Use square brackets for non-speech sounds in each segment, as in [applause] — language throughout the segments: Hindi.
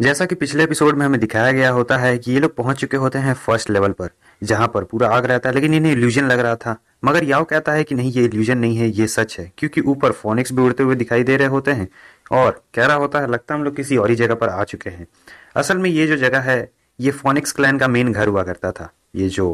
जैसा कि पिछले एपिसोड में हमें दिखाया गया होता है कि ये लोग पहुंच चुके होते हैं फर्स्ट लेवल पर जहां पर पूरा आग रहता है लेकिन इन्हें इल्यूजन लग रहा था मगर याओ कहता है कि नहीं ये इल्यूजन नहीं है ये सच है क्योंकि ऊपर फोनिक्स भी उड़ते हुए दिखाई दे रहे होते हैं और कह रहा होता है लगता है हम लोग किसी और ही जगह पर आ चुके हैं असल में ये जो जगह है ये फोनिक्स क्लैन का मेन घर हुआ करता था ये जो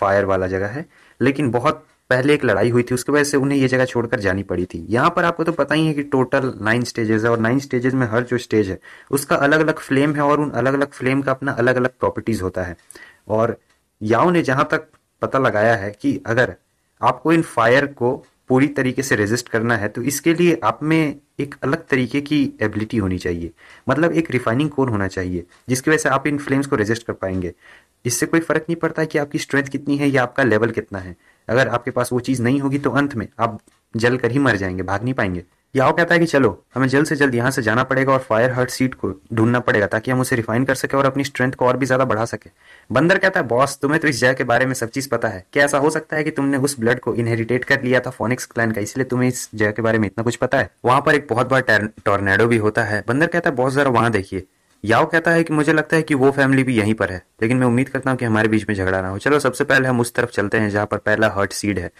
फायर वाला जगह है लेकिन बहुत पहले एक लड़ाई हुई थी उसके वजह से उन्हें ये जगह छोड़कर जानी पड़ी थी यहाँ पर आपको तो पता ही है कि टोटल नाइन स्टेजेस है और नाइन स्टेजेस में हर जो स्टेज है उसका अलग अलग फ्लेम है और उन अलग अलग फ्लेम का अपना अलग अलग प्रॉपर्टीज होता है और याओ ने जहां तक पता लगाया है कि अगर आपको इन फायर को पूरी तरीके से रेजिस्ट करना है तो इसके लिए आप में एक अलग तरीके की एबिलिटी होनी चाहिए मतलब एक रिफाइनिंग कोर होना चाहिए जिसकी वजह से आप इन फ्लेम्स को रेजिस्ट कर पाएंगे इससे कोई फर्क नहीं पड़ता कि आपकी स्ट्रेंथ कितनी है या आपका लेवल कितना है अगर आपके पास वो चीज़ नहीं होगी तो अंत में आप जल कर ही मर जाएंगे भाग नहीं पाएंगे याओ कहता है कि चलो हमें जल्द से जल्द यहाँ से जाना पड़ेगा और फायर हर्ट सीट को ढूंढना पड़ेगा ताकि हम उसे रिफाइन कर सके और अपनी स्ट्रेंथ को और भी ज्यादा बढ़ा सके बंदर कहता है बॉस तुम्हें तो इस जय के बारे में सब चीज पता है क्या ऐसा हो सकता है कि तुमने उस ब्लड को इनहेरिटेट कर लिया था फोनिक्स क्लैन का इसलिए तुम्हें इस जय के बारे में इतना कुछ पता है वहां पर एक बहुत बड़ा टॉर्नेडो भी होता है बंदर कहता है बहुत जरा वहां देखिए याओ कहता है कि मुझे लगता है कि वो फैमिली भी यहीं पर है लेकिन मैं उम्मीद करता हूँ कि हमारे बीच में झगड़ा ना हो चलो सबसे पहले हम उस तरफ चलते हैं जहाँ पर पहला हर्ट सीड है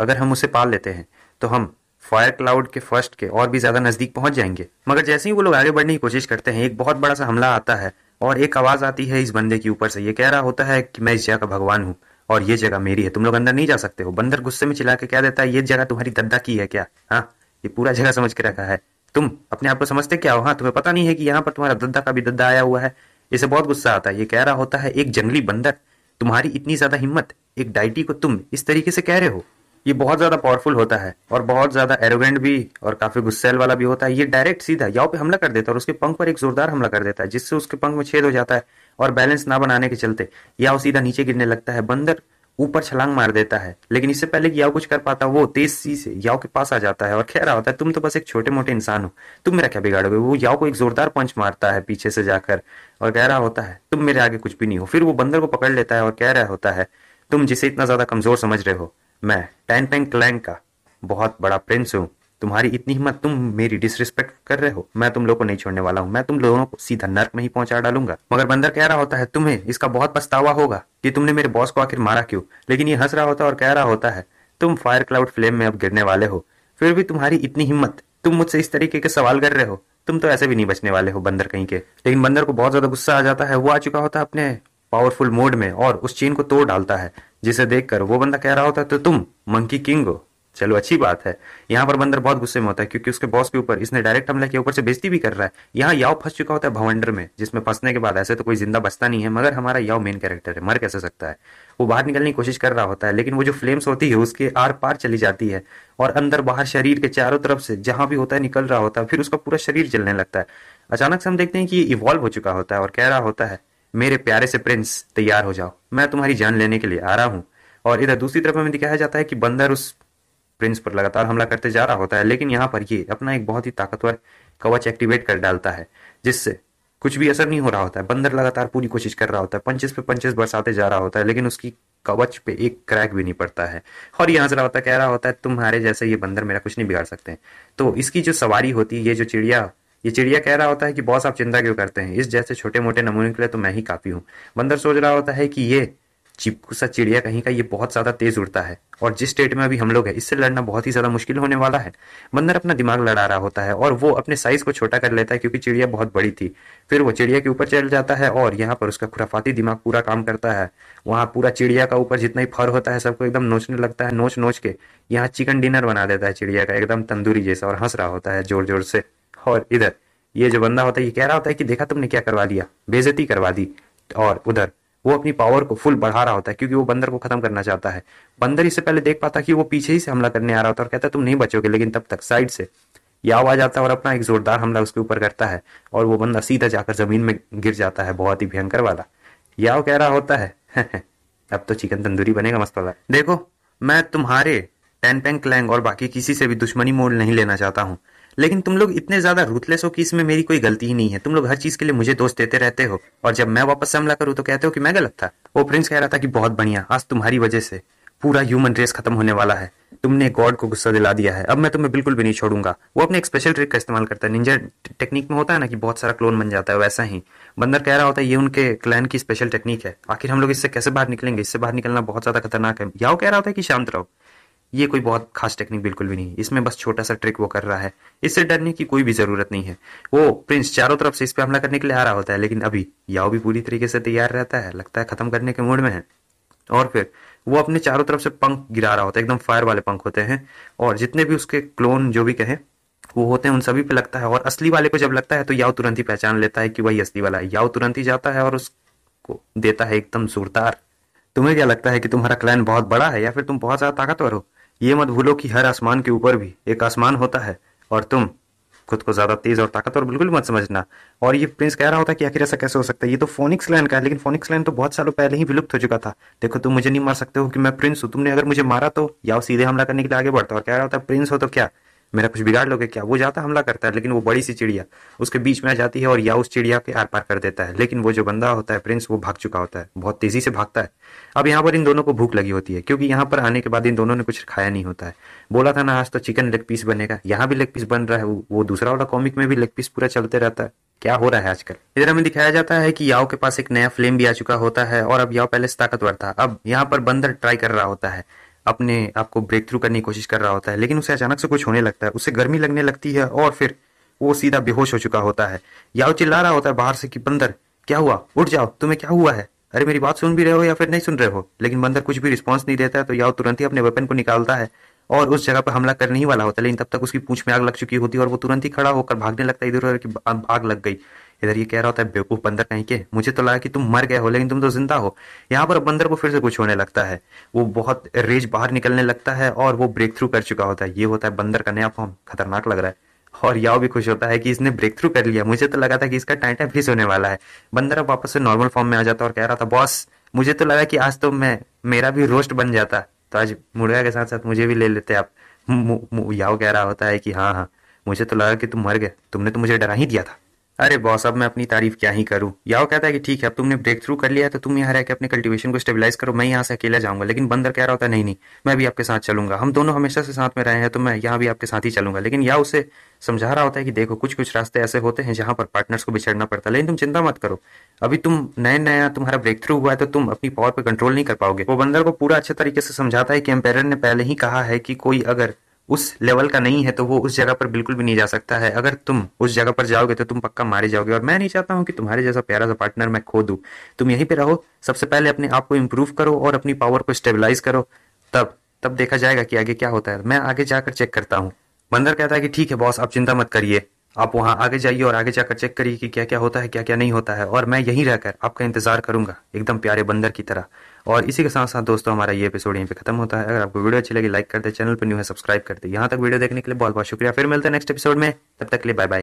अगर हम उसे पाल लेते हैं तो हम फायर क्लाउड के फर्स्ट के और भी ज़्यादा नज़दीक पहुंच जाएंगे मगर जैसे ही वो लोग आगे बढ़ने की कोशिश करते हैं एक बहुत बड़ा सा हमला आता है और एक आवाज़ आती है इस बंदे के ऊपर से ये कह रहा होता है कि मैं इस जगह का भगवान हूँ और ये जगह मेरी है तुम लोग अंदर नहीं जा सकते हो बंदर गुस्से में चिल्ला के क्या देता है ये जगह तुम्हारी दद्दा की है क्या हाँ ये पूरा जगह समझ के रखा है तुम अपने आप को समझते क्या हो हाँ तुम्हें पता नहीं है कि यहाँ पर तुम्हारा दद्दा का भी दद्दा आया हुआ है इसे बहुत गुस्सा आता है ये कह रहा होता है एक जंगली बंदर तुम्हारी इतनी ज्यादा हिम्मत एक डाइटी को तुम इस तरीके से कह रहे हो ये बहुत ज्यादा पावरफुल होता है और बहुत ज्यादा एरोगेंट भी और काफी गुस्सेल वाला भी होता है ये डायरेक्ट सीधा याओ पे हमला कर देता है और उसके पंख पर एक जोरदार हमला कर देता है जिससे उसके पंख में छेद हो जाता है और बैलेंस ना बनाने के चलते याव सीधा नीचे गिरने लगता है बंदर ऊपर छलांग मार देता है लेकिन इससे पहले कि याओ कुछ कर पाता वो तेजी से याओ के पास आ जाता है और कह रहा होता है तुम तो बस एक छोटे मोटे इंसान हो तुम मेरा क्या बिगाड़ोगे वो याओ को एक जोरदार पंच मारता है पीछे से जाकर और कह रहा होता है तुम मेरे आगे कुछ भी नहीं हो फिर वो बंदर को पकड़ लेता है और कह रहा होता है तुम जिसे इतना ज्यादा कमजोर समझ रहे हो मैं टैन पैंग क्लैंग का बहुत बड़ा प्रिंस हूँ तुम्हारी इतनी हिम्मत तुम मेरी डिसरिस्पेक्ट कर रहे हो मैं तुम लोगों को नहीं छोड़ने वाला हूँ मैं तुम लोगों को सीधा नर्क में ही पहुंचा डालूंगा मगर बंदर कह रहा होता है तुम्हें इसका बहुत पछतावा होगा कि तुमने मेरे बॉस को आखिर मारा क्यों लेकिन ये हंस रहा होता और कह रहा होता है तुम फायर क्लाउड फ्लेम में अब गिरने वाले हो फिर भी तुम्हारी इतनी हिम्मत तुम मुझसे इस तरीके के सवाल कर रहे हो तुम तो ऐसे भी नहीं बचने वाले हो बंदर कहीं के लेकिन बंदर को बहुत ज्यादा गुस्सा आ जाता है वो आ चुका होता है अपने पावरफुल मोड में और उस चेन को तोड़ डालता है जिसे देखकर वो बंदा कह रहा होता है तो तुम मंकी किंग हो चलो अच्छी बात है यहाँ पर बंदर बहुत गुस्से में होता है क्योंकि उसके बॉस के ऊपर इसने डायरेक्ट हमला किया ऊपर से बेजती भी कर रहा है यहाँ याव फंस चुका होता है भवंडर में जिसमें फंसने के बाद ऐसे तो कोई जिंदा बचता नहीं है मगर हमारा याव मेन कैरेक्टर है मर कैसे सकता है वो बाहर निकलने की कोशिश कर रहा होता है लेकिन वो जो फ्लेम्स होती है उसके आर पार चली जाती है और अंदर बाहर शरीर के चारों तरफ से जहां भी होता है निकल रहा होता है फिर उसका पूरा शरीर जलने लगता है अचानक से हम देखते हैं कि ये इवॉल्व हो चुका होता है और कह रहा होता है मेरे प्यारे से प्रिंस तैयार हो जाओ मैं तुम्हारी जान लेने के लिए आ रहा हूँ और इधर दूसरी तरफ हमें दिखाया जाता है कि बंदर उस प्रिंस पर लगातार हमला करते जा रहा होता है लेकिन यहाँ पर ये अपना एक बहुत ही ताकतवर कवच एक्टिवेट कर डालता है जिससे कुछ भी असर नहीं हो रहा होता है बंदर लगातार पूरी कोशिश कर रहा होता है पंचेस पे पंचेस बरसाते जा रहा होता है लेकिन उसकी कवच पे एक क्रैक भी नहीं पड़ता है और यहाँ हंस रहा होता कह रहा होता है तुम्हारे जैसे ये बंदर मेरा कुछ नहीं बिगाड़ सकते हैं तो इसकी जो सवारी होती है ये जो चिड़िया ये चिड़िया कह रहा होता है कि बॉस आप चिंता क्यों करते हैं इस जैसे छोटे मोटे नमूने के लिए तो मैं ही काफ़ी हूँ बंदर सोच रहा होता है कि ये चिपकुसा चिड़िया कहीं का ये बहुत ज्यादा तेज उड़ता है और जिस स्टेट में अभी हम लोग है इससे लड़ना बहुत ही ज्यादा मुश्किल होने वाला है बंदर अपना दिमाग लड़ा रहा होता है और वो अपने साइज को छोटा कर लेता है क्योंकि चिड़िया बहुत बड़ी थी फिर वो चिड़िया के ऊपर चल जाता है और यहाँ पर उसका खुराफाती दिमाग पूरा काम करता है वहां पूरा चिड़िया का ऊपर जितना ही फर होता है सबको एकदम नोचने लगता है नोच नोच के यहाँ चिकन डिनर बना देता है चिड़िया का एकदम तंदूरी जैसा और हंस रहा होता है जोर जोर से और इधर ये जो बंदा होता है ये कह रहा होता है कि देखा तुमने क्या करवा लिया बेजती करवा दी और उधर वो अपनी पावर को फुल बढ़ा रहा होता है क्योंकि वो बंदर को खत्म करना चाहता है बंदर इससे पहले देख पाता कि वो पीछे ही से हमला करने आ रहा होता है और कहता है तुम नहीं बचोगे लेकिन तब तक साइड से याव आ जाता है और अपना एक जोरदार हमला उसके ऊपर करता है और वो बंदा सीधा जाकर जमीन में गिर जाता है बहुत ही भयंकर वाला याव कह रहा होता है [laughs] अब तो चिकन तंदूरी बनेगा मस्त वाला देखो मैं तुम्हारे टेन पैंग क्लैंग और बाकी किसी से भी दुश्मनी मोल नहीं लेना चाहता हूँ लेकिन तुम लोग इतने ज्यादा रूथलेस हो कि इसमें मेरी कोई गलती ही नहीं है तुम लोग हर चीज के लिए मुझे दोष देते रहते हो और जब मैं वापस हमला करूँ तो कहते हो कि मैं गलत था वो प्रिंस कह रहा था कि बहुत बढ़िया आज तुम्हारी वजह से पूरा ह्यूमन रेस खत्म होने वाला है तुमने गॉड को गुस्सा दिला दिया है अब मैं तुम्हें बिल्कुल भी नहीं छोड़ूंगा वो अपने एक स्पेशल ट्रिक का इस्तेमाल करता है निंजा टेक्निक में होता है ना कि बहुत सारा क्लोन बन जाता है वैसा ही बंदर कह रहा होता है ये उनके क्लैन की स्पेशल टेक्निक है आखिर हम लोग इससे कैसे बाहर निकलेंगे इससे बाहर निकलना बहुत ज्यादा खतरनाक है याओ कह रहा होता है कि शांत रहो ये कोई बहुत खास टेक्निक बिल्कुल भी नहीं इसमें बस छोटा सा ट्रिक वो कर रहा है इससे डरने की कोई भी जरूरत नहीं है वो प्रिंस चारों तरफ से इस पर हमला करने के लिए आ रहा होता है लेकिन अभी याओ भी पूरी तरीके से तैयार रहता है लगता है खत्म करने के मूड में है और फिर वो अपने चारों तरफ से पंख गिरा रहा होता है एकदम फायर वाले पंख होते हैं और जितने भी उसके क्लोन जो भी कहें वो होते हैं उन सभी पे लगता है और असली वाले को जब लगता है तो याओ तुरंत ही पहचान लेता है कि वही असली वाला है याओ तुरंत ही जाता है और उसको देता है एकदम जोरदार तुम्हें क्या लगता है कि तुम्हारा क्लैन बहुत बड़ा है या फिर तुम बहुत ज्यादा ताकतवर हो ये मत भूलो कि हर आसमान के ऊपर भी एक आसमान होता है और तुम खुद को ज़्यादा तेज़ और ताकतवर बिल्कुल मत समझना और ये प्रिंस कह रहा होता कि आखिर ऐसा कैसे हो सकता है ये तो फोनिक्स लैंड का है लेकिन फोनिक्स लैंड तो बहुत सालों पहले ही विलुप्त हो चुका था देखो तुम मुझे नहीं मार सकते हो कि मैं प्रिंस हूं तुमने अगर मुझे मारा तो या सीधे हमला करने के लिए आगे बढ़ता और कह रहा होता प्रिंस हो तो क्या मेरा कुछ बिगाड़ लोगे क्या वो जाता हमला करता है लेकिन वो बड़ी सी चिड़िया उसके बीच में आ जाती है और या उस चिड़िया के आर पार कर देता है लेकिन वो जो बंदा होता है प्रिंस वो भाग चुका होता है बहुत तेजी से भागता है अब यहाँ पर इन दोनों को भूख लगी होती है क्योंकि यहाँ पर आने के बाद इन दोनों ने कुछ खाया नहीं होता है बोला था ना आज तो चिकन लेग पीस बनेगा यहाँ भी लेग पीस बन रहा है वो दूसरा वाला कॉमिक में भी लेग पीस पूरा चलते रहता है क्या हो रहा है आजकल इधर हमें दिखाया जाता है कि याओ के पास एक नया फ्लेम भी आ चुका होता है और अब याओ पहले से ताकतवर था अब यहाँ पर बंदर ट्राई कर रहा होता है अपने आप को ब्रेक थ्रू करने की कोशिश कर रहा होता है लेकिन उसे अचानक से कुछ होने लगता है उसे गर्मी लगने लगती है और फिर वो सीधा बेहोश हो चुका होता है या वो चिल्ला रहा होता है बाहर से कि बंदर क्या हुआ उठ जाओ तुम्हें क्या हुआ है अरे मेरी बात सुन भी रहे हो या फिर नहीं सुन रहे हो लेकिन बंदर कुछ भी रिस्पॉन्स नहीं देता है तो याओ तुरंत ही अपने वेपन को निकालता है और उस जगह पर हमला करने ही वाला होता है लेकिन तब तक उसकी पूछ में आग लग चुकी होती है और वो तुरंत ही खड़ा होकर भागने लगता है इधर उधर की आग लग गई इधर ये कह रहा होता है बेवकूफ बंदर कहीं के मुझे तो लगा कि तुम मर गए हो लेकिन तुम तो जिंदा हो यहाँ पर बंदर को फिर से कुछ होने लगता है वो बहुत रेज बाहर निकलने लगता है और वो ब्रेक थ्रू कर चुका होता है ये होता है बंदर का नया फॉर्म खतरनाक लग रहा है और याओ भी खुश होता है कि इसने ब्रेक थ्रू कर लिया मुझे तो लगा था कि इसका टाइटा फिस होने वाला है बंदर अब वापस से नॉर्मल फॉर्म में आ जाता और कह रहा था बॉस मुझे तो लगा कि आज तो मैं मेरा भी रोस्ट बन जाता तो आज मुर्गा के साथ साथ मुझे भी ले लेते आप याओ कह रहा होता है कि हाँ हाँ मुझे तो लगा कि तुम मर गए तुमने तो मुझे डरा ही दिया था अरे बॉस अब मैं अपनी तारीफ क्या ही करूं याओ कहता है कि ठीक है अब तुमने ब्रेक थ्रू कर लिया है तो तुम यहाँ रह के अपने कल्टीवेशन को स्टेबलाइज करो मैं यहाँ से अकेला जाऊंगा लेकिन बंदर कह रहा होता नहीं नहीं मैं भी आपके साथ चलूंगा हम दोनों हमेशा से साथ में रहे हैं तो मैं यहाँ भी आपके साथ ही चलूंगा लेकिन या उसे समझा रहा होता है कि देखो कुछ कुछ रास्ते ऐसे होते हैं जहां पर पार्टनर्स को बिछड़ना पड़ता है लेकिन तुम चिंता मत करो अभी तुम नए नया तुम्हारा ब्रेक थ्रू हुआ है तो तुम अपनी पावर पर कंट्रोल नहीं कर पाओगे वो बंदर को पूरा अच्छे तरीके से समझाता है कि एम्पेयर ने पहले ही कहा है कि कोई अगर उस लेवल का नहीं है तो वो उस जगह पर बिल्कुल भी नहीं जा सकता है अगर तुम उस जगह पर जाओगे तो तुम पक्का मारे जाओगे और मैं नहीं चाहता हूँ कि तुम्हारे जैसा प्यारा सा पार्टनर मैं खो दूँ तुम यहीं पर रहो सबसे पहले अपने आप को इम्प्रूव करो और अपनी पावर को स्टेबलाइज करो तब तब देखा जाएगा कि आगे क्या होता है मैं आगे जाकर चेक करता हूँ बंदर कहता है कि ठीक है बॉस आप चिंता मत करिए आप वहां आगे जाइए और आगे जाकर चेक करिए कि क्या क्या होता है क्या क्या नहीं होता है और मैं यहीं रहकर आपका इंतजार करूंगा एकदम प्यारे बंदर की तरह और इसी के साथ साथ दोस्तों हमारा ये एपिसोड यहीं पे खत्म होता है अगर आपको वीडियो अच्छी लगी लाइक कर दे चैनल पर न्यू है सब्सक्राइब कर दे यहाँ तक वीडियो देखने के लिए बहुत बहुत शुक्रिया फिर मिलते हैं नेक्स्ट एपिसोड में तब तक के लिए बाय बाय